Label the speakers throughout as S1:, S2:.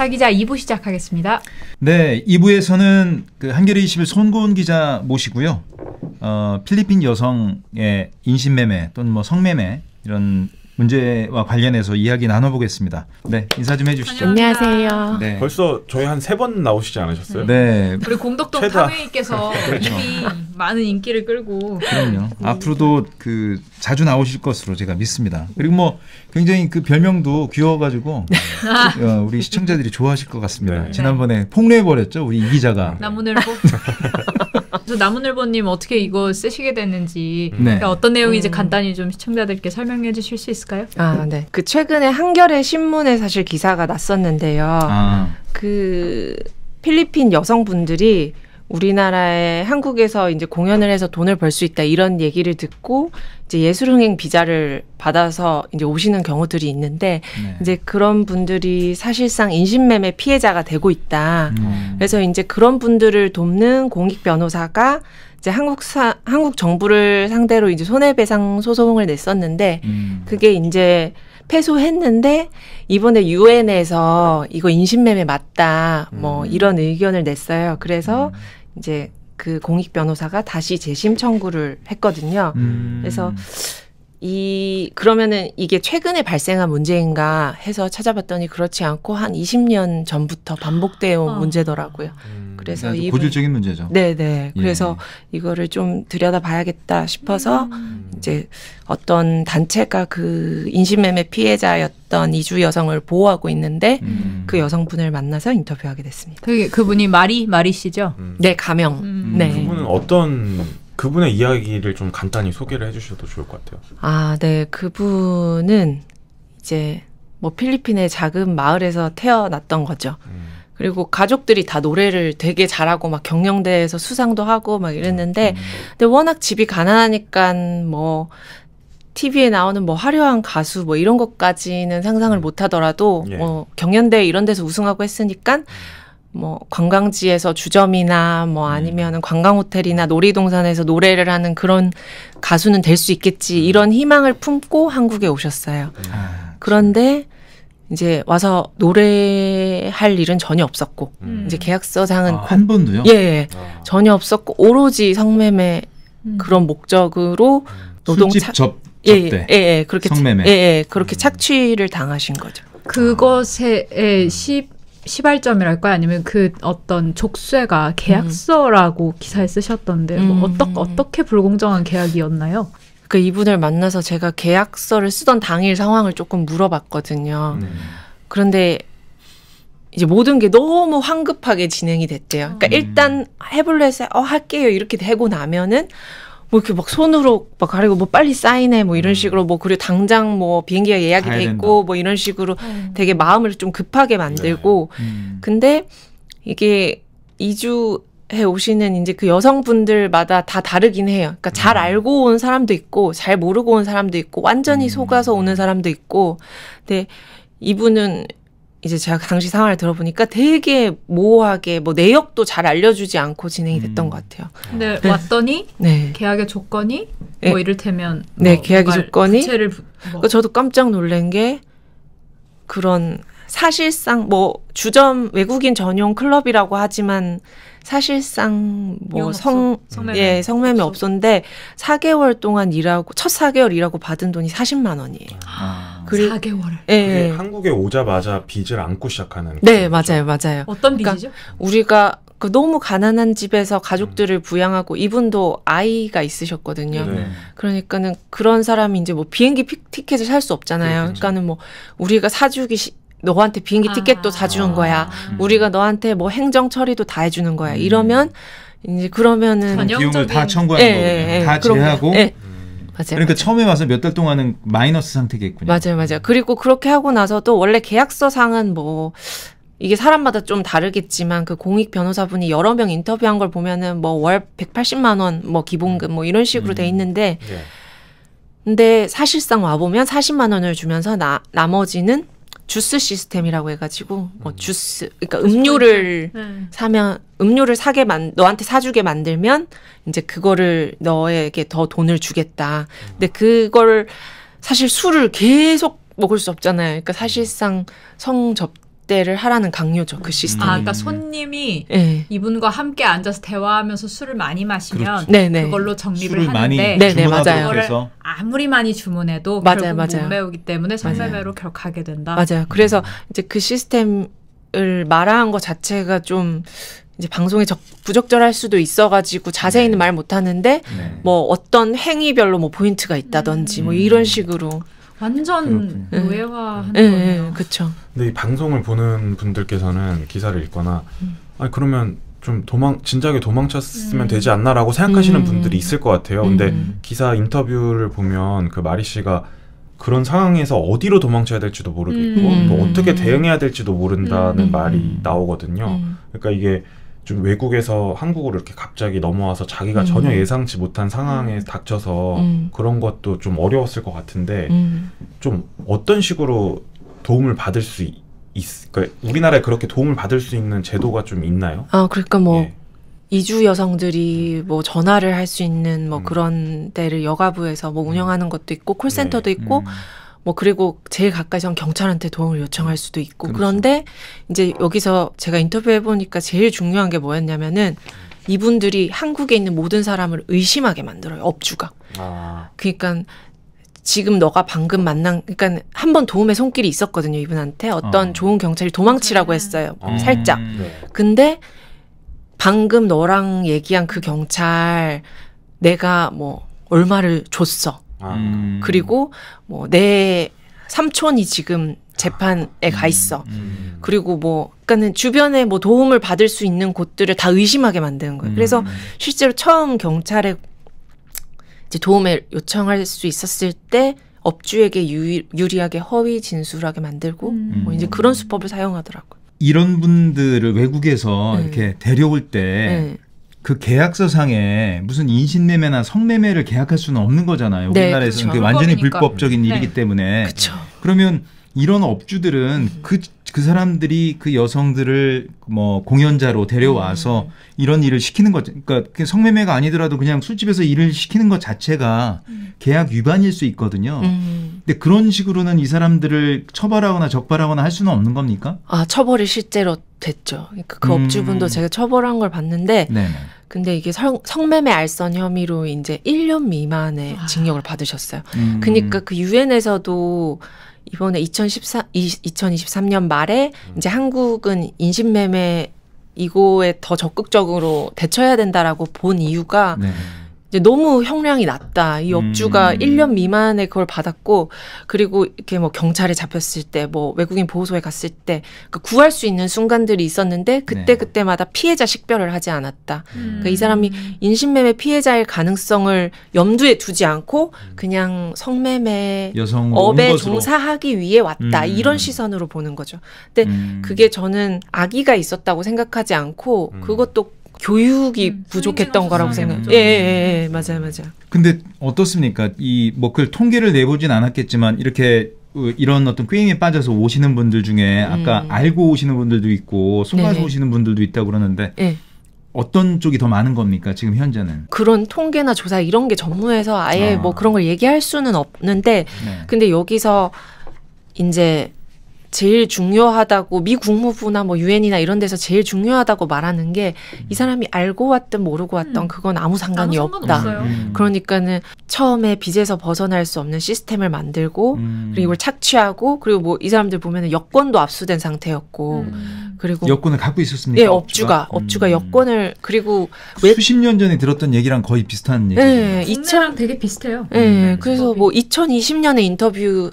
S1: 박지사 기자 2부 시작하겠습니다.
S2: 네, 2부에서는 그 한겨레 21 손고은 기자 모시고요. 어, 필리핀 여성의 인신매매 또는 뭐 성매매 이런 문제와 관련해서 이야기 나눠보겠습니다. 네, 인사 좀 해주시죠. 안녕하세요. 네. 네. 벌써 저희 한 세 번 나오시지 않으셨어요? 네. 우리
S1: 공덕동 탐회님께서 그렇죠. 많은 인기를 끌고. 그럼요. 음.
S2: 앞으로도 그 자주 나오실 것으로 제가 믿습니다. 그리고 뭐 굉장히 그 별명도 귀여워가지고 네. 어, 우리 시청자들이 좋아하실 것 같습니다. 네. 지난번에 폭로해버렸죠, 우리 이 기자가.
S1: 나무늘보. 그래서 나무늘보님 어떻게 이거 쓰시게 됐는지 음. 네. 그러니까 어떤 내용인지 음. 간단히 좀 시청자들께 설명해 주실 수 있을까요? 아,
S3: 네. 그 최근에 한겨레 신문에 사실 기사가 났었는데요. 아. 그 필리핀 여성분들이 우리나라에 한국에서 이제 공연을 해서 돈을 벌 수 있다 이런 얘기를 듣고 이제 예술흥행 비자를 받아서 이제 오시는 경우들이 있는데 네. 이제 그런 분들이 사실상 인신매매 피해자가 되고 있다. 음. 그래서 이제 그런 분들을 돕는 공익 변호사가 이제 한국 사 한국 정부를 상대로 이제 손해배상 소송을 냈었는데 음. 그게 이제 패소했는데 이번에 유엔에서 이거 인신매매 맞다 뭐 음. 이런 의견을 냈어요. 그래서 음. 이제 그 공익 변호사가 다시 재심 청구를 했거든요. 음. 그래서 이 그러면은 이게 최근에 발생한 문제인가 해서 찾아봤더니 그렇지 않고 한 20년 전부터 반복되어 온 아. 문제더라고요. 음, 그래서 이 고질적인 문제죠. 네, 네. 예. 그래서 이거를 좀 들여다봐야겠다 싶어서 음. 이제 어떤 단체가 그 인신매매 피해자였던 이주 여성을 보호하고 있는데 음. 그 여성분을 만나서 인터뷰하게 됐습니다. 그게 그분이 마리 마리 씨죠? 음. 네, 가명. 음.
S1: 네. 그분은
S4: 어떤 그분의 이야기를 좀 간단히 소개를 해주셔도 좋을 것 같아요.
S3: 아, 네. 그분은 이제 뭐 필리핀의 작은 마을에서 태어났던 거죠. 음. 그리고 가족들이 다 노래를 되게 잘하고 막 경영대에서 수상도 하고 막 이랬는데, 음. 근데 워낙 집이 가난하니까 뭐 TV에 나오는 뭐 화려한 가수 뭐 이런 것까지는 상상을 음. 못 하더라도 예. 뭐 경연대 이런 데서 우승하고 했으니까 음. 뭐 관광지에서 주점이나 뭐 음. 아니면은 관광 호텔이나 놀이동산에서 노래를 하는 그런 가수는 될 수 있겠지 음. 이런 희망을 품고 한국에 오셨어요. 음. 아, 그런데 이제 와서 노래할 일은 전혀 없었고 음. 이제 계약서상은 아, 한 번도요? 예, 예. 아. 전혀 없었고 오로지 성매매 음. 그런 목적으로 노동 착 접,
S2: 예, 예, 예, 예, 그렇게 성매매 예,
S3: 예 그렇게 착취를 당하신 거죠.
S1: 그것에 십 시발점이랄까 아니면 그 어떤 족쇄가 계약서라고 음. 기사에 쓰셨던데 뭐 음. 어떠,
S3: 어떻게 불공정한 계약이었나요? 그 이분을 만나서 제가 계약서를 쓰던 당일 상황을 조금 물어봤거든요. 네. 그런데 이제 모든 게 너무 황급하게 진행이 됐대요. 그러니까 음. 일단 해볼래서 어 할게요 이렇게 되고 나면은 뭐 이렇게 막 손으로 막 가리고 뭐 빨리 사인해 뭐 이런 음. 식으로 뭐 그리고 당장 뭐 비행기가 예약이 돼 있고 된다. 뭐 이런 식으로 음. 되게 마음을 좀 급하게 네. 만들고 네. 음. 근데 이게 이주 해 오시는 이제 그 여성분들마다 다 다르긴 해요. 그러니까 음. 잘 알고 온 사람도 있고 잘 모르고 온 사람도 있고 완전히 음. 속아서 오는 사람도 있고 근데 이분은 이제 제가 당시 상황을 들어보니까 되게 모호하게 뭐 내역도 잘 알려주지 않고 진행이 음. 됐던 음. 것 같아요.
S1: 근데 네, 네. 왔더니
S3: 네. 계약의
S1: 조건이 뭐 네. 네. 뭐 이를테면
S3: 네 계약의 조건이 부 뭐. 그러니까 저도 깜짝 놀란 게 그런 사실상 뭐 주점 외국인 전용 클럽이라고 하지만 사실상 뭐성 예 성매매 없었는데 4개월 동안 일하고 첫 4개월 일하고 받은 돈이 40만 원이에요.
S4: 아. 그리고 4개월을. 예. 한국에 오자마자 빚을 안고 시작하는.
S3: 네, 맞아요, 맞아요. 어떤 그러니까 빚이죠? 그러니까 우리가 그 너무 가난한 집에서 음. 가족들을 부양하고 이분도 아이가 있으셨거든요. 네. 그러니까는 그런 사람이 이제 뭐 비행기 티켓을 살 수 없잖아요. 그러니까는 뭐 우리가 사주기 시, 너한테 비행기 아. 티켓도 아. 사주는 거야. 음. 우리가 너한테 뭐 행정 처리도 다 해주는 거야. 이러면 음. 이제 그러면은 비용을 다 청구하는 예, 거예요. 예, 다지하고
S2: 예. 맞아요. 그러니까 맞아요. 처음에 와서 몇 달 동안은 마이너스 상태겠군요.
S3: 맞아요, 맞아요. 그리고 그렇게 하고 나서 도 원래 계약서상은 뭐 이게 사람마다 좀 다르겠지만 그 공익 변호사분이 여러 명 인터뷰한 걸 보면은 뭐 월 180만 원뭐 기본금 뭐 이런 식으로 음. 돼 있는데 예. 근데 사실상 와 보면 40만 원을 주면서 나 나머지는 주스 시스템이라고 해가지고 뭐 음. 주스 그러니까 음료를 네. 사면 음료를 사게 만 너한테 사주게 만들면 이제 그거를 너에게 더 돈을 주겠다. 근데 음. 그걸 사실 술을 계속 먹을 수 없잖아요. 그러니까 사실상 성접 접대를 하라는 강요죠 그 음. 시스템. 아, 그러니까
S1: 손님이 네. 이분과 함께 앉아서 대화하면서 술을 많이 마시면 그렇죠. 그걸로 정립을 하는데 네네 맞아요. 그래서 아무리 많이 주문해도 맞아요, 맞아요. 못 메우기
S3: 때문에 성매매로 결하게 된다. 맞아요. 그래서 이제 그 시스템을 말한 것 자체가 좀 이제 방송에 적, 부적절할 수도 있어가지고 자세히는 네. 말 못하는데 네. 뭐 어떤 행위별로 뭐 포인트가 있다든지 뭐 음. 뭐 이런 식으로 완전 노예화하 네. 예, 예, 거예요. 그렇죠.
S4: 근데 이 방송을 보는 분들께서는 기사를 읽거나 음. 아 그러면 좀 도망 진작에 도망쳤으면 음. 되지 않나라고 생각하시는 음. 분들이 있을 것 같아요. 근데 음. 기사 인터뷰를 보면 그 마리 씨가 그런 상황에서 어디로 도망쳐야 될지도 모르겠고 또 음. 뭐 어떻게 대응해야 될지도 모른다는 음. 말이 나오거든요. 그러니까 이게 좀 외국에서 한국으로 이렇게 갑자기 넘어와서 자기가 음. 전혀 예상치 못한 상황에 음. 닥쳐서 음. 그런 것도 좀 어려웠을 것 같은데 음. 좀 어떤 식으로 도움을 받을 수 있, 그러니까 우리나라에 그렇게 도움을 받을 수 있는 제도가 좀 있나요?
S3: 아 그러니까 뭐 예. 이주 여성들이 뭐 전화를 할 수 있는 뭐 음. 그런 데를 여가부에서 뭐 운영하는 것도 있고 콜센터도 네. 있고 음. 뭐 그리고 제일 가까이선 경찰한테 도움을 요청할 수도 있고 그렇죠. 그런데 이제 여기서 제가 인터뷰해 보니까 제일 중요한 게 뭐였냐면은 이분들이 한국에 있는 모든 사람을 의심하게 만들어요 업주가. 아. 그러니까 지금 너가 방금 만난 그러니까 한 번 도움의 손길이 있었거든요 이분한테 어떤 어. 좋은 경찰이 도망치라고 그렇죠. 했어요 음. 살짝. 네. 근데 방금 너랑 얘기한 그 경찰 내가 뭐 얼마를 줬어. 아, 음. 그리고 뭐 내 삼촌이 지금 재판에 가 있어. 음, 음. 그리고 뭐 그러니까는 주변에 뭐 도움을 받을 수 있는 곳들을 다 의심하게 만드는 거예요. 그래서 음. 실제로 처음 경찰에 이제 도움을 요청할 수 있었을 때 업주에게 유리, 하게 허위 진술하게 만들고 음. 뭐 이제 그런 수법을 사용하더라고요.
S2: 이런 분들을 외국에서 네. 이렇게 데려올 때 네. 그 계약서상에 무슨 인신매매나 성매매를 계약할 수는 없는 거잖아요. 네, 우리나라에서는 그쵸. 그렇죠. 완전히 불법이니까. 불법적인 일이기 네. 때문에. 그쵸. 그러면 이런 업주들은 그그 그 사람들이 그 여성들을 뭐 공연자로 데려와서 음. 이런 일을 시키는 거죠. 그러니까 성매매가 아니더라도 그냥 술집에서 일을 시키는 것 자체가 음. 계약 위반일 수 있거든요. 음. 근데 그런 식으로는 이 사람들을 처벌하거나 적발하거나 할 수는 없는 겁니까?
S3: 아 처벌이 실제로 됐죠. 그러니 그 음. 업주분도 제가 처벌한 걸 봤는데 네네. 근데 이게 성, 성매매 알선 혐의로 이제 1년 미만의 와. 아. 징역을 받으셨어요. 음. 그러니까 그 유엔에서도 이번에 2014, 2023년 말에 음. 이제 한국은 인신매매 이거에 더 적극적으로 대처해야 된다라고 본 이유가 네. 이제 너무 형량이 낮다. 이 업주가 음. 1년 미만의 그걸 받았고, 그리고 이렇게 뭐 경찰에 잡혔을 때, 뭐 외국인 보호소에 갔을 때, 그러니까 구할 수 있는 순간들이 있었는데, 그때그때마다 네. 피해자 식별을 하지 않았다. 음. 그러니까 이 음. 사람이 인신매매 피해자일 가능성을 염두에 두지 않고, 음. 그냥 성매매 업에 종사하기 위해 왔다. 음. 이런 시선으로 보는 거죠. 근데 음. 그게 저는 악의가 있었다고 생각하지 않고, 그것도 교육이 음, 부족했던 거라고 생각해요. 예, 예, 예, 맞아요, 맞아요.
S2: 근데 어떻습니까? 이뭐그걸 통계를 내보진 않았겠지만 이렇게 이런 어떤 게임에 빠져서 오시는 분들 중에 아까 음. 알고 오시는 분들도 있고 속아서 네 오시는 분들도 있다고 그러는데 네. 어떤 쪽이 더 많은 겁니까 지금 현재는?
S3: 그런 통계나 조사 이런 게 전무해서 아예 어. 뭐 그런 걸 얘기할 수는 없는데 네. 근데 여기서 이제 제일 중요하다고 미 국무부나 뭐 유엔이나 이런 데서 제일 중요하다고 말하는 게 이 사람이 알고 왔든 모르고 왔던 음. 그건 아무 상관이 아무 없다. 음. 음. 그러니까는 처음에 빚에서 벗어날 수 없는 시스템을 만들고
S2: 음. 그리고 이걸
S3: 착취하고 그리고 뭐 이 사람들 보면 여권도 압수된 상태였고 음. 그리고 여권을
S2: 갖고 있었습니까? 예, 업주가 업주가, 업주가 여권을 그리고 수십 년 전에 들었던 얘기랑 거의 비슷한 얘기예요.
S3: 예, 2000랑 되게 비슷해요. 예, 그래서 네. 뭐 2020년에 인터뷰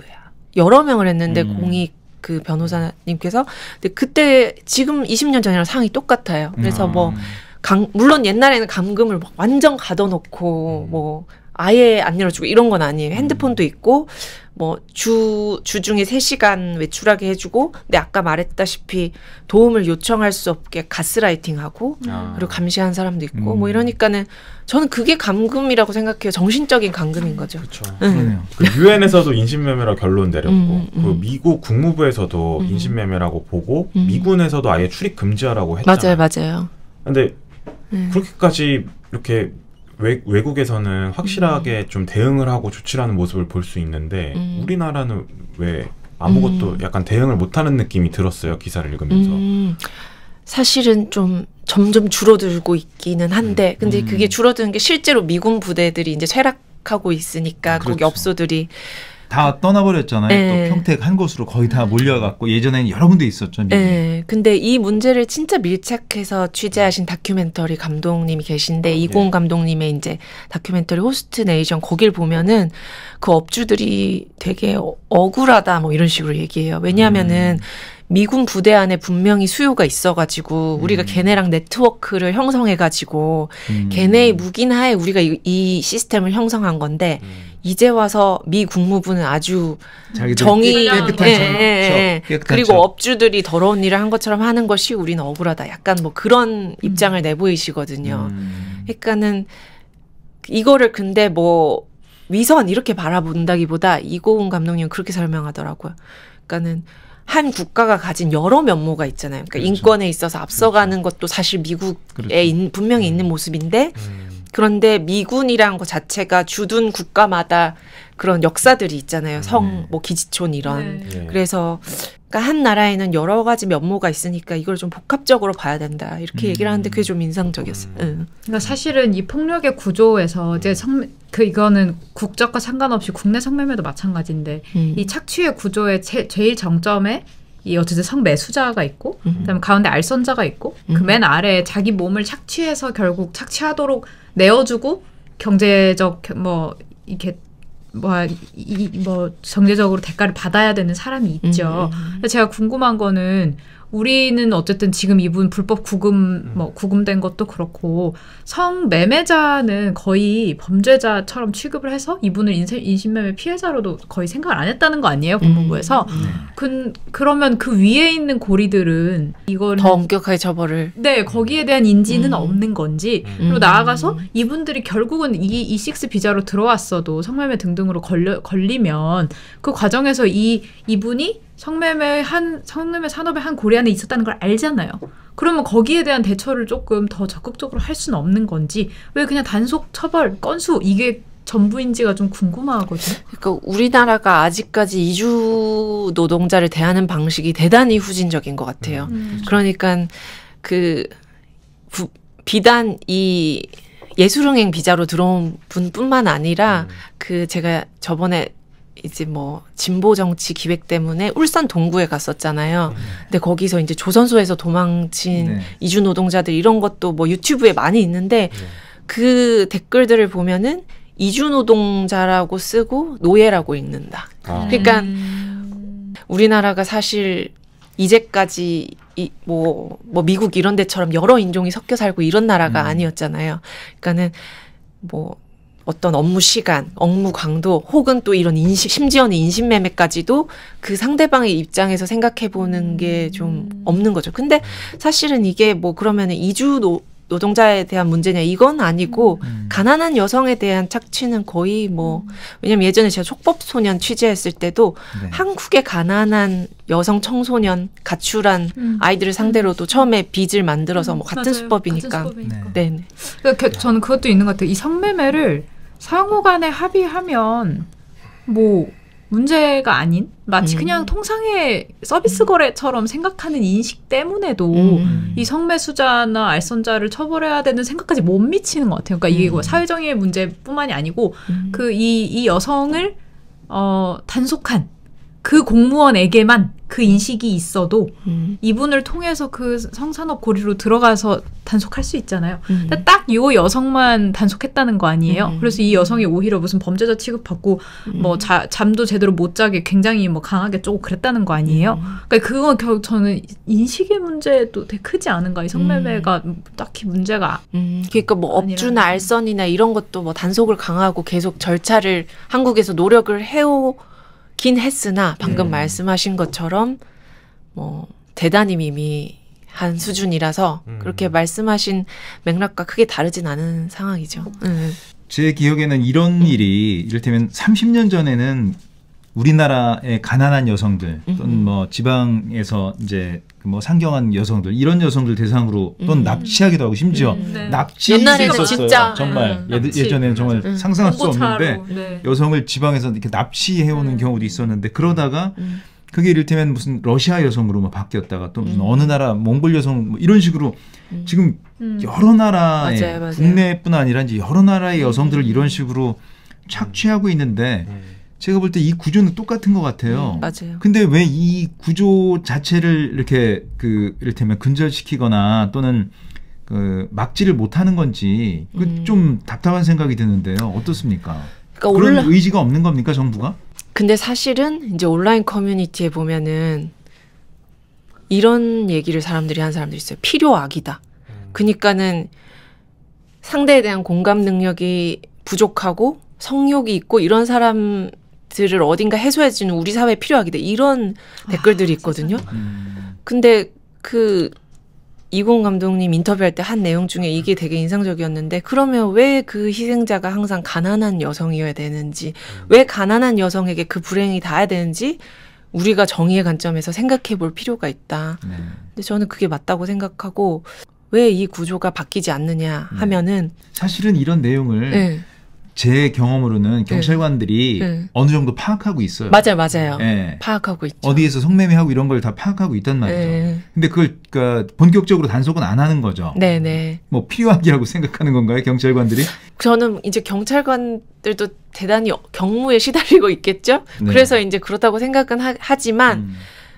S3: 여러 명을 했는데 공익 그 변호사님께서 근데 그때 지금 20년 전이랑 상황이 똑같아요. 그래서 뭐 음. 강, 물론 옛날에는 감금을 완전 가둬놓고 음. 뭐 아예 안 열어주고 이런 건 아니에요. 음. 핸드폰도 있고 뭐 주 주중에 3시간 외출하게 해주고 근데 아까 말했다시피 도움을 요청할 수 없게 가스라이팅하고 아. 그리고 감시한 사람도 있고 뭐 음. 뭐 이러니까는 저는 그게 감금이라고 생각해요. 정신적인 감금인 거죠. 그렇죠. 그
S4: 유엔에서도 인신매매라 결론 내렸고 음, 음. 그 음. 미국 국무부에서도 음. 인신매매라고 보고 미군에서도 아예 출입 금지하라고 했잖아요. 맞아요, 맞아요. 근데 네. 그렇게까지 이렇게 외, 외국에서는 확실하게 음. 좀 대응을 하고 조치하는 모습을 볼 수 있는데 음. 우리나라는 왜 아무것도 음. 약간 대응을 못하는 느낌이 들었어요 기사를 읽으면서 음.
S3: 사실은 좀 점점 줄어들고 있기는 한데 음. 근데 그게 음. 줄어드는 게 실제로 미군 부대들이 이제 쇠락하고 있으니까 그렇죠. 거기
S2: 업소들이 다 떠나버렸잖아요. 네. 또 평택 한 곳으로 거의 다 몰려갖고 예전에는 여러 군데 있었죠. 미국
S3: 네. 근데 이 문제를 진짜 밀착해서 취재하신 다큐멘터리 감독님이 계신데 아, 이공 네. 감독님의 이제 다큐멘터리 호스트 네이션 거길 보면은 그 업주들이 되게 억울하다 뭐 이런 식으로 얘기해요. 왜냐하면은 음. 미군 부대 안에 분명히 수요가 있어가지고 음. 우리가 음. 걔네랑 네트워크를 형성해가지고 음. 걔네의 묵인하에 우리가 이, 이 시스템을 형성한 건데 음. 이제 와서 미 국무부는 아주 정의 깨끗한 예, 예, 예. 그렇죠. 그리고 척. 업주들이 더러운 일을 한 것처럼 하는 것이 우리는 억울하다. 약간 뭐 그런 음. 입장을 내보이시거든요. 음. 그러니까는 이거를 근데 뭐 위선 이렇게 바라본다기보다 이고은 감독님 그렇게 설명하더라고요. 그러니까는 한 국가가 가진 여러 면모가 있잖아요. 그러니까 그렇죠. 인권에 있어서 앞서가는 그렇죠. 것도 사실 미국에 그렇죠. 인, 분명히 있는 음. 모습인데 음. 그런데 미군이란 것 자체가 주둔 국가마다 그런 역사들이 있잖아요. 성, 음. 뭐 기지촌 이런. 네. 네. 그래서 그러니까 한 나라에는 여러 가지 면모가 있으니까 이걸 좀 복합적으로 봐야 된다. 이렇게 음. 얘기를 하는데 그게 좀 인상적이었어요. 음. 응. 음. 그러니까 사실은 이 폭력의 구조에서
S1: 음. 이제 성, 그 이거는 국적과 상관없이 국내 성매매도 마찬가지인데 음. 이 착취의 구조의 제, 제일 정점에 이 어쨌든 성매수자가 있고 그다음에 가운데 알선자가 있고 그 맨 아래에 자기 몸을 착취해서 결국 착취하도록 내어주고 경제적 뭐 이렇게 뭐뭐 뭐 정제적으로 뭐 대가를 받아야 되는 사람이 있죠. 음, 음. 음. 제가 궁금한 거는 우리는 어쨌든 지금 이분 불법 구금 음. 뭐 구금된 것도 그렇고 성매매자는 거의 범죄자처럼 취급을 해서 이분을 인생, 인신매매 피해자로도 거의 생각을 안 했다는 거 아니에요 법무부에서 음, 음. 네. 그, 그러면 그 위에 있는 고리들은 이걸 더 엄격하게 처벌을 네 거기에 대한 인지는 음. 없는 건지 음. 그리고 나아가서 이분들이 결국은 이 E6 비자로 들어왔어도 성매매 등등으로 걸려, 걸리면 그 과정에서 이 이분이 성매매의 한 성매매 산업의 한 고리 안에 있었다는 걸 알잖아요. 그러면 거기에 대한 대처를 조금 더 적극적으로 할 수는 없는 건지 왜 그냥 단속 처벌 건수 이게 전부인지가 좀 궁금하거든요.
S3: 그러니까 우리나라가 아직까지 이주 노동자를 대하는 방식이 대단히 후진적인 것 같아요. 음. 그렇죠. 그러니까 그 부, 비단 이 예술응행 비자로 들어온 분뿐만 아니라 음. 그 제가 저번에 이제 뭐 진보 정치 기획 때문에 울산 동구에 갔었잖아요. 네. 근데 거기서 이제 조선소에서 도망친 네. 이주 노동자들 이런 것도 뭐 유튜브에 많이 있는데 네. 그 댓글들을 보면은 이주 노동자라고 쓰고 노예라고 읽는다. 아. 그러니까 음. 우리나라가 사실 이제까지 이뭐뭐 뭐 미국 이런 데처럼 여러 인종이 섞여 살고 이런 나라가 음. 아니었잖아요. 그러니까는 뭐 어떤 업무 시간, 업무 강도, 혹은 또 이런 인식, 심지어는 인신매매까지도 그 상대방의 입장에서 생각해보는 음. 게좀 없는 거죠. 근데 사실은 이게 뭐 그러면은 이주 노, 노동자에 대한 문제냐 이건 아니고 음. 음. 가난한 여성에 대한 착취는 거의 뭐 음. 왜냐면 예전에 제가 촉법 소년 취재했을 때도 네. 한국의 가난한 여성 청소년 가출한 음. 아이들을 상대로도 처음에 빚을 만들어서 음. 뭐 같은 맞아요. 수법이니까. 같 네. 네. 그러니까 저는 그것도 있는 것 같아요. 이 성매매를
S1: 상호 간에 합의하면 뭐 문제가 아닌 마치 음. 그냥 통상의 서비스 음. 거래처럼 생각하는 인식 때문에도 음. 이 성매수자나 알선자를 처벌해야 되는 생각까지 못 미치는 것 같아요. 그러니까 이게 뭐 음. 사회정의 문제뿐만이 아니고 음. 그 이이 이 여성을 어 단속한 그 공무원에게만 그 인식이 있어도 음. 이분을 통해서 그 성산업 고리로 들어가서 단속할 수 있잖아요. 음. 딱이 여성만 단속했다는 거 아니에요. 음. 그래서 이 여성이 오히려 무슨 범죄자 취급받고 음. 뭐 자, 잠도 제대로 못 자게 굉장히 뭐 강하게 쪼고 그랬다는 거 아니에요. 음. 그러니까 그건 결국 저는 인식의 문제도 되게 크지 않은가.
S3: 이 성매매가 음. 딱히 문제가 그러니까 뭐 업주나 알선이나 이런 것도 뭐 단속을 강하고 계속 절차를 한국에서 노력을 해오 긴 했으나 방금 음. 말씀하신 것처럼 뭐 대단히 미미한 수준이라서 음. 그렇게 말씀하신 맥락과 크게 다르진 않은 상황이죠.
S2: 음. 제 기억에는 이런 음. 일이 이를테면 30년 전에는 우리나라의 가난한 여성들 또는 뭐 지방에서 이제 뭐 상경한 여성들 이런 여성들 대상으로 또는 음. 납치하기도 하고 심지어 음. 네. 납치 옛날에는 진짜 정말 음. 예, 예전에는 정말 음. 상상할 수 없는데 네. 여성을 지방에서 이렇게 납치해 오는 음. 경우도 있었는데 그러다가 음. 그게 이를테면 무슨 러시아 여성으로 막 뭐 바뀌었다가 또 무슨 음. 어느 나라 몽골 여성 뭐 이런 식으로 지금
S4: 여러 나라의 맞아요, 맞아요.
S2: 국내뿐 아니라 이제 여러 나라의 여성들을 이런 식으로 착취하고 있는데 제가 볼 때 이 구조는 똑같은 것 같아요. 음, 맞아요. 근데 왜 이 구조 자체를 이렇게 그 이를테면 근절시키거나 또는 그 막지를 못하는 건지 그좀 음. 답답한 생각이 드는데요. 어떻습니까? 그러니까 그런 온라... 의지가 없는 겁니까 정부가?
S3: 근데 사실은 이제 온라인 커뮤니티에 보면은 이런 얘기를 사람들이 한 사람들이 있어요. 필요악이다. 음. 그니까는 상대에 대한 공감 능력이 부족하고 성욕이 있고 이런 사람 스트를 어딘가 해소해주는 우리 사회에 필요하기도 이런 아, 댓글들이 있거든요. 음. 근데 그 이공 감독님 인터뷰할 때 한 내용 중에 이게 되게 인상적이었는데 그러면 왜 그 희생자가 항상 가난한 여성이어야 되는지 왜 가난한 여성에게 그 불행이 닿아야 되는지 우리가 정의의 관점에서 생각해 볼 필요가 있다. 네. 근데 저는 그게 맞다고 생각하고 왜 이 구조가 바뀌지 않느냐 음. 하면은
S2: 사실은 이런 내용을 네. 제 경험으로는 네. 경찰관들이 네. 어느 정도 파악하고 있어요. 맞아요, 맞아요. 네. 파악하고 있죠. 어디에서 성매매하고 이런 걸 다 파악하고 있단 말이죠. 네. 근데 그걸 그러니까 본격적으로 단속은 안 하는 거죠.
S3: 네, 네.
S2: 뭐 필요하기라고 생각하는 건가요, 경찰관들이?
S3: 저는 이제 경찰관들도 대단히 경무에 시달리고 있겠죠. 네. 그래서 이제 그렇다고 생각은 하, 지만 음.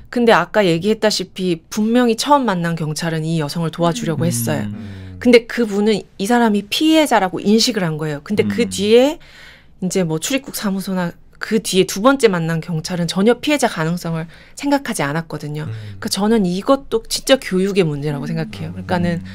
S3: 근데 아까 얘기했다시피 분명히 처음 만난 경찰은 이 여성을 도와주려고 음. 했어요. 음. 근데 그분은 이 사람이 피해자라고 인식을 한 거예요. 근데 그 음. 그 뒤에 이제 뭐 출입국 사무소나 그 뒤에 두 번째 만난 경찰은 전혀 피해자 가능성을 생각하지 않았거든요. 음. 그러니까 저는 이것도 진짜 교육의 문제라고 생각해요. 그러니까는 음.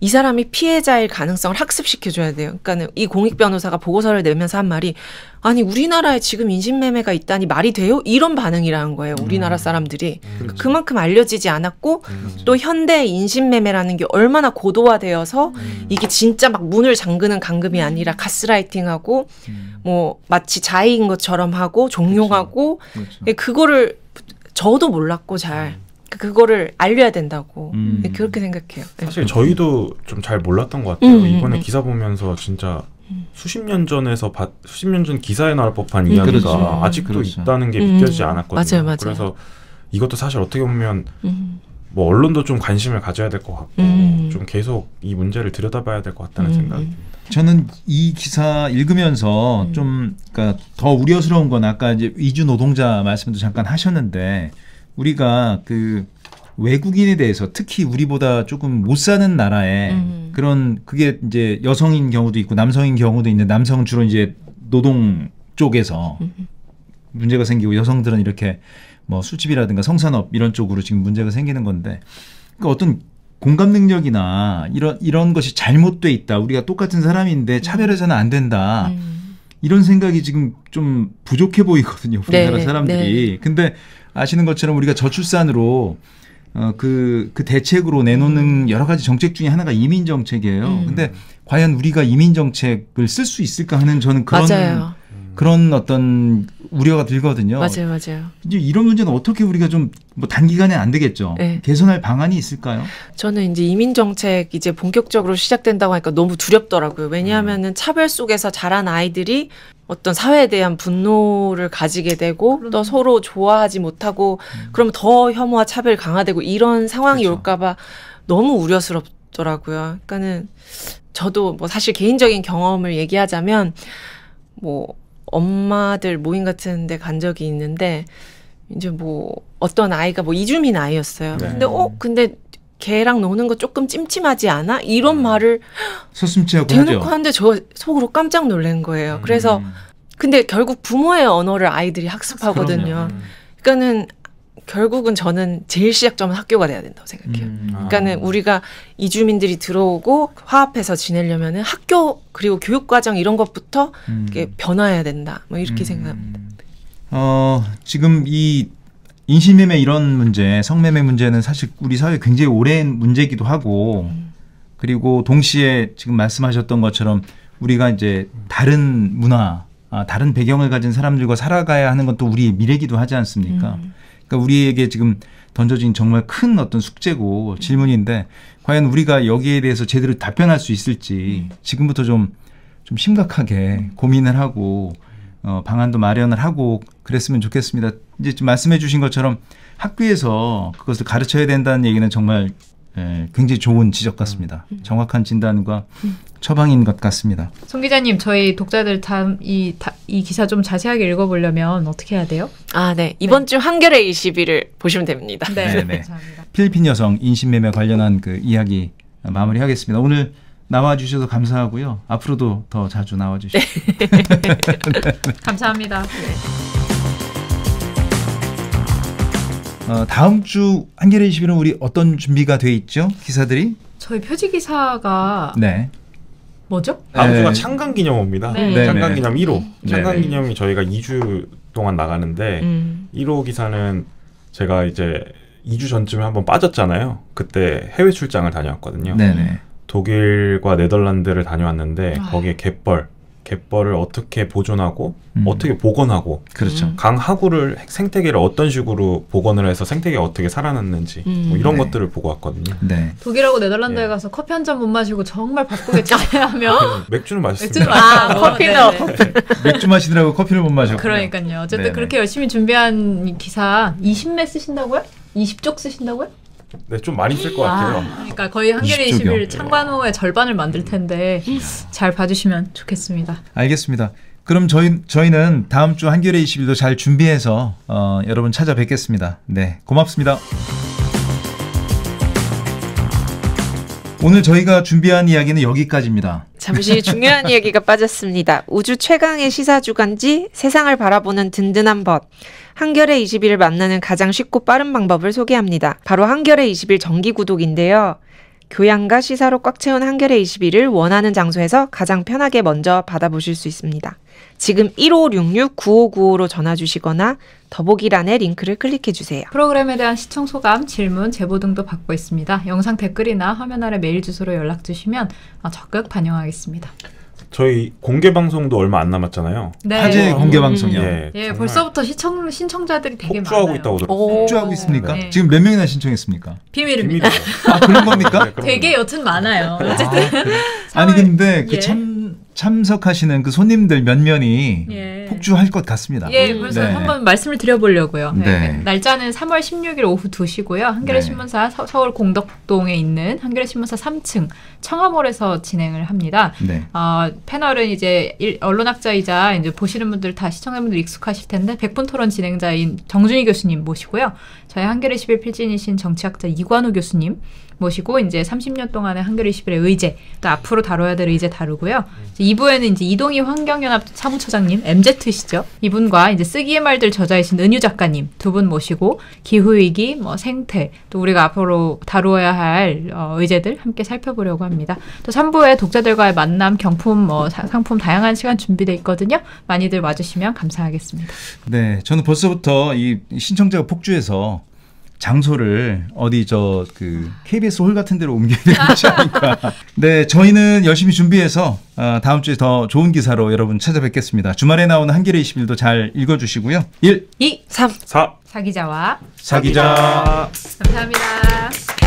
S3: 이 사람이 피해자일 가능성을 학습시켜줘야 돼요. 그러니까 이 공익 변호사가 보고서를 내면서 한 말이 아니 우리나라에 지금 인신매매가 있다니 말이 돼요? 이런 반응이라는 거예요. 음. 우리나라 사람들이 음, 그만큼 알려지지 않았고 음, 그렇죠. 또 현대 인신매매라는 게 얼마나 고도화되어서 음. 이게 진짜 막 문을 잠그는 감금이 아니라 가스라이팅하고 음. 뭐 마치 자의인 것처럼 하고 그렇죠. 종용하고 그렇죠. 그렇죠. 그거를 저도 몰랐고 잘. 음. 그러니까 그거를 알려야 된다고 음. 네, 그렇게 생각해요.
S4: 네. 사실 저희도 좀 잘 몰랐던 것 같아요. 음, 음 이번에 음. 기사 보면서 진짜 음. 수십 년 전에서 바, 수십 년 전 기사에 나올 법한 이야기가 그렇죠. 아직도 그렇죠. 있다는 게 믿겨지지 않았거든요. 맞아요, 맞아요. 그래서 이것도 사실 어떻게 보면 뭐 언론도 좀 관심을 가져야 될 것 같고 음. 좀 계속 이 문제를 들여다봐야 될 것 같다는 음. 생각입니다. 저는 이 기사
S2: 읽으면서 음. 좀그니까 우려스러운 건 아까 이제 이주 노동자 말씀도 잠깐 하셨는데 우리가 그 외국인에 대해서 특히 우리보다 조금 못 사는 나라에 음. 그런 그게 이제 여성인 경우도 있고 남성인 경우도 있는데 남성은 주로 이제 노동 쪽에서 음. 문제가 생기고 여성들은 이렇게 뭐 술집이라든가 성산업 이런 쪽으로 지금 문제가 생기는 건데 그러니까 어떤 공감 능력이나 이런 이런 것이 잘못돼 있다. 우리가 똑같은 사람인데 음. 차별해서는 안 된다. 음. 이런 생각이 지금 좀 부족해 보이거든요. 우리나라 네, 사람들이. 네. 근데 아시는 것처럼 우리가 저출산으로 어그그 그 대책으로 내놓는 음. 여러 가지 정책 중에 하나가 이민 정책이에요. 음. 근데 과연 우리가 이민 정책을 쓸 수 있을까 하는 저는 그런 맞아요. 그런 어떤 우려가 들거든요. 맞아요, 맞아요. 이제 이런 문제는 어떻게 우리가 좀뭐 단기간에 안 되겠죠. 네. 개선할 방안이 있을까요?
S3: 저는 이제 이민 정책 이제 본격적으로 시작된다고 하니까 너무 두렵더라고요. 왜냐하면은 음. 차별 속에서 자란 아이들이 어떤 사회에 대한 분노를 가지게 되고 그렇구또 서로 좋아하지 못하고 음. 그럼 더 혐오와 차별 강화되고 이런 상황이 그렇죠. 올까봐 너무 우려스럽더라고요. 그러니까는 저도 뭐 사실 개인적인 경험을 얘기하자면 뭐 엄마들 모임 같은 데 간 적이 있는데 이제 뭐 어떤 아이가 뭐 이주민 아이였어요. 네. 근데 어 근데 걔랑 노는 거 조금 찜찜하지 않아? 이런 음. 말을
S2: 서슴지하고 대놓고
S3: 하는데저 속으로 깜짝 놀란 거예요. 그래서 음. 근데 결국 부모의 언어를 아이들이 학습하거든요. 음. 그러니까는 결국은 저는 제일 시작점은 학교가 돼야 된다고 생각해요. 음, 아. 그러니까는 우리가 이주민들이 들어오고 화합해서 지내려면은 학교 그리고 교육 과정 이런 것부터 음. 이게 변화해야 된다. 뭐 이렇게 음. 생각합니다.
S2: 어, 지금 이 인신매매 이런 문제, 성매매 문제는 사실 우리 사회 굉장히 오랜 문제이기도 하고 음. 그리고 동시에 지금 말씀하셨던 것처럼 우리가 이제 다른 문화, 아, 다른 배경을 가진 사람들과 살아가야 하는 것도 우리의 미래기도 이 하지 않습니까? 음. 그러니까 우리에게 지금 던져진 정말 큰 어떤 숙제고 음. 질문인데 과연 우리가 여기에 대해서 제대로 답변할 수 있을지 음. 지금부터 좀, 좀 심각하게 음. 고민을 하고 어, 방안도 마련을 하고 그랬으면 좋겠습니다. 이제 말씀해 주신 것처럼 학교에서 그것을 가르쳐야 된다는 얘기는 정말 예, 굉장히 좋은 지적 같습니다. 음. 음. 정확한 진단과 음. 처방인 것 같습니다.
S1: 송 기자님, 저희 독자들 참이 이 기사 좀 자세하게 읽어보려면 어떻게 해야 돼요? 아, 네. 이번
S3: 네. 주 한겨레 21을 보시면 됩니다. 네, 네. 네. 네.
S2: 필리핀 여성 인신매매 관련한 그 이야기 마무리하겠습니다. 오늘 나와주셔서 감사하고요. 앞으로도 더 자주 나와주시죠. 네.
S1: 감사합니다. 네.
S2: 어, 다음 주 한겨레 21은 우리 어떤 준비가 돼 있죠? 기사들이?
S1: 저희 표지 기사가 네. 뭐죠? 다음 주가 창간 기념입니다 네. 창간 네. 네, 네. 기념
S4: 1호. 창간 기념이 저희가 2주 동안 나가는데 음. 1호 기사는 제가 이제 2주 전쯤에 한번 빠졌잖아요. 그때 해외 출장을 다녀왔거든요. 네네. 독일과 네덜란드를 다녀왔는데 아. 거기에 갯벌 갯벌을 어떻게 보존하고 음. 어떻게 복원하고 그렇죠. 음. 강 하구를 생태계를 어떤 식으로 복원을 해서 생태계가 어떻게 살아났는지 뭐 음. 뭐 이런 네. 것들을 보고 왔거든요. 네.
S1: 독일하고 네덜란드에 예. 가서 커피 한 잔 못 마시고 정말 바쁘게 참여하면
S4: 그 맥주는 마셨습니다. 맥주는 아,
S2: 커피는 네, 네, 네. 맥주 마시느라고 커피를 못 마셨고
S1: 그러니까요. 어쨌든 네네. 그렇게 열심히 준비한 기사 20매 쓰신다고요? 20쪽 쓰신다고요?
S4: 네, 좀 많이 쓸 것 같아요. 아,
S1: 그러니까 거의 한겨레 2 0 창간호의 절반을 만들 텐데 잘 봐주시면 좋겠습니다.
S2: 알겠습니다. 그럼 저희 저희는 다음 주 한겨레 2 0도잘 준비해서 어, 여러분 찾아뵙겠습니다. 네, 고맙습니다. 오늘 저희가 준비한 이야기는 여기까지입니다. 잠시 중요한
S3: 이야기가 빠졌습니다. 우주 최강의 시사 주간지 세상을 바라보는 든든한 법. 한겨레 20일 만나는 가장 쉽고 빠른 방법을 소개합니다. 바로 한겨레 20일 정기 구독인데요. 교양과 시사로 꽉 채운 한겨레 21을 원하는 장소에서 가장 편하게 먼저 받아보실 수 있습니다. 지금 1566-9595로 전화 주시거나 더보기란에 링크를 클릭해 주세요.
S1: 프로그램에 대한 시청 소감, 질문, 제보 등도 받고 있습니다. 영상 댓글이나 화면 아래 메일 주소로 연락 주시면 어, 적극 반영하겠습니다.
S4: 저희 공개 방송도 얼마 안 남았잖아요. 네. 화제 어, 공개 방송이요. 음. 네, 예, 예 벌써부터
S1: 시청 신청자들이 되게
S2: 폭주하고 있다고 폭주하고 있습니까? 네. 지금 몇 명이나 신청했습니까?
S1: 비밀입니다. 비밀.
S2: 아 그런 겁니까? 네,
S1: 되게 여튼 많아요. 어쨌든
S2: 아, 네. 니 근데 그 예. 참 참석하시는 그 손님들 몇면이 예. 폭주할 것 같습니다. 예, 그래서 음, 네. 한번
S1: 말씀을 드려보려고요. 네. 네. 날짜는 3월 16일 오후 2시고요. 한겨레 네. 신문사 서, 울 공덕동에 있는 한겨레 신문사 3층 청하몰에서 진행을 합니다. 네. 어, 패널은 이제 일, 언론학자이자 이제 보시는 분들 다 시청자분들 익숙하실 텐데 100분 토론 진행자인 정준희 교수님 모시고요. 저희 한겨레 11 필진이신 정치학자 이관우 교수님 모시고 이제 30년 동안의 한글 2시별의 의제 또 앞으로 다뤄야 될 의제 다루고요. 음. 이제 2부에는 이제 이동희 환경연합 사무처장님 MZ시죠. 이분과 이제 쓰기의 말들 저자이신 은유 작가님 두 분 모시고 기후 위기, 뭐 생태 또 우리가 앞으로 다루어야 할 어, 의제들 함께 살펴보려고 합니다. 또 3부에 독자들과의 만남, 경품, 뭐 사, 상품 다양한 시간 준비돼 있거든요. 많이들 와주시면 감사하겠습니다.
S2: 네, 저는 벌써부터 이 신청자가 폭주해서 장소를 어디 저 그 KBS 홀 같은 데로 옮겨야 되는 것이 아닐까. 네, 저희는 열심히 준비해서 아, 다음 주에 더 좋은 기사로 여러분 찾아뵙겠습니다. 주말에 나오는 한겨레 21도 잘 읽어주시고요. 1, 2, 3, 4.
S1: 사기자와
S2: 사기자.
S1: 감사합니다.